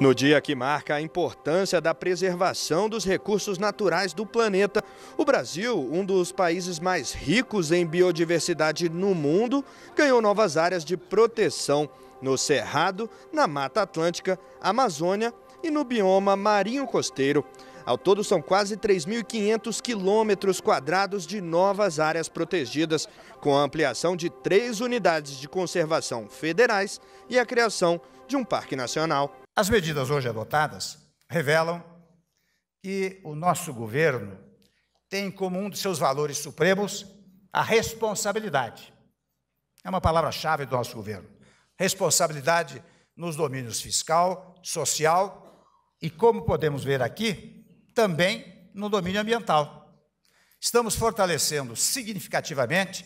No dia que marca a importância da preservação dos recursos naturais do planeta, o Brasil, um dos países mais ricos em biodiversidade no mundo, ganhou novas áreas de proteção no Cerrado, na Mata Atlântica, Amazônia e no bioma marinho costeiro. Ao todo, são quase 3.500 quilômetros quadrados de novas áreas protegidas, com a ampliação de três unidades de conservação federais e a criação de um parque nacional. As medidas hoje adotadas revelam que o nosso governo tem como um de seus valores supremos a responsabilidade. É uma palavra-chave do nosso governo. Responsabilidade nos domínios fiscal, social e, como podemos ver aqui, também no domínio ambiental. Estamos fortalecendo significativamente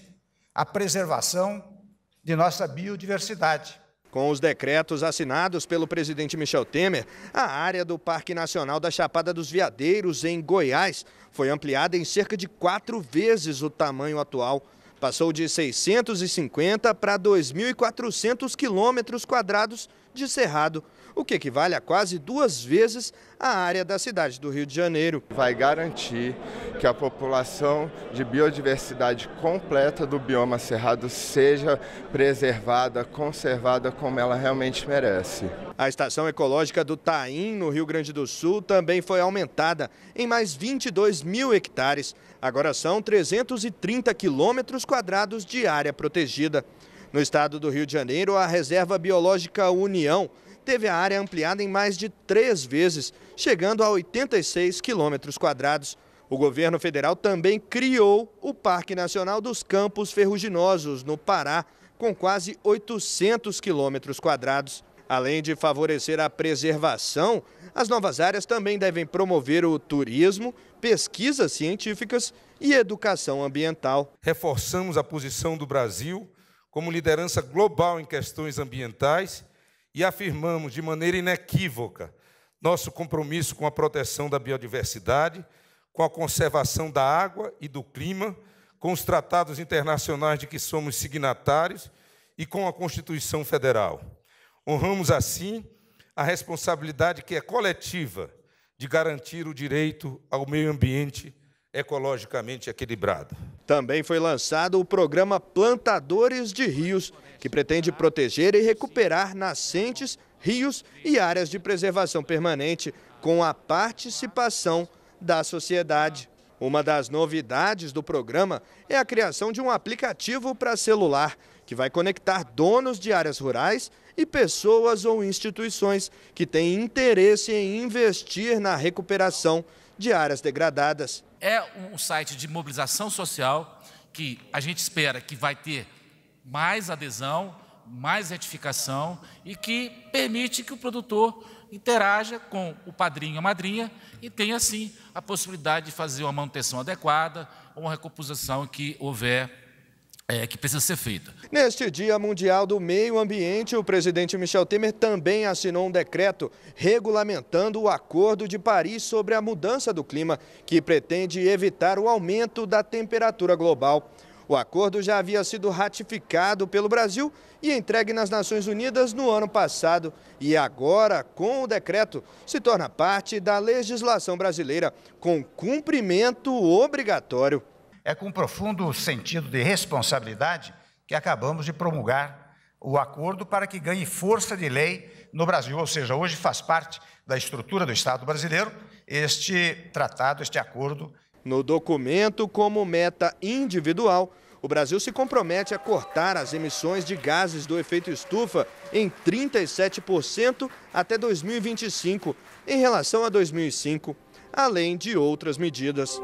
a preservação de nossa biodiversidade, com os decretos assinados pelo presidente Michel Temer, a área do Parque Nacional da Chapada dos Veadeiros, em Goiás, foi ampliada em cerca de quatro vezes o tamanho atual. Passou de 650 para 2.400 quilômetros quadrados de Cerrado, o que equivale a quase duas vezes a área da cidade do Rio de Janeiro. Vai garantir que a população de biodiversidade completa do bioma cerrado seja preservada, conservada como ela realmente merece. A estação ecológica do Taim, no Rio Grande do Sul, também foi aumentada em mais 22 mil hectares. Agora são 330 quilômetros quadrados de área protegida. No estado do Rio de Janeiro, a Reserva Biológica União teve a área ampliada em mais de três vezes, chegando a 86 quilômetros quadrados. O governo federal também criou o Parque Nacional dos Campos Ferruginosos, no Pará, com quase 800 quilômetros quadrados. Além de favorecer a preservação, as novas áreas também devem promover o turismo, pesquisas científicas e educação ambiental. Reforçamos a posição do Brasil como liderança global em questões ambientais e afirmamos de maneira inequívoca nosso compromisso com a proteção da biodiversidade, com a conservação da água e do clima, com os tratados internacionais de que somos signatários e com a Constituição Federal. Honramos assim a responsabilidade que é coletiva de garantir o direito ao meio ambiente ecologicamente equilibrado. Também foi lançado o programa Plantadores de Rios, que pretende proteger e recuperar nascentes, rios e áreas de preservação permanente com a participação da sociedade. Uma das novidades do programa é a criação de um aplicativo para celular, que vai conectar donos de áreas rurais e pessoas ou instituições que têm interesse em investir na recuperação de áreas degradadas é um site de mobilização social que a gente espera que vai ter mais adesão, mais retificação e que permite que o produtor interaja com o padrinho e a madrinha e tenha, assim, a possibilidade de fazer uma manutenção adequada ou uma recomposição que houver é, que precisa ser feita. Neste Dia Mundial do Meio Ambiente, o presidente Michel Temer também assinou um decreto regulamentando o Acordo de Paris sobre a mudança do clima, que pretende evitar o aumento da temperatura global. O acordo já havia sido ratificado pelo Brasil e entregue nas Nações Unidas no ano passado. E agora, com o decreto, se torna parte da legislação brasileira, com cumprimento obrigatório é com um profundo sentido de responsabilidade que acabamos de promulgar o acordo para que ganhe força de lei no Brasil, ou seja, hoje faz parte da estrutura do Estado brasileiro este tratado, este acordo. No documento, como meta individual, o Brasil se compromete a cortar as emissões de gases do efeito estufa em 37% até 2025, em relação a 2005, além de outras medidas.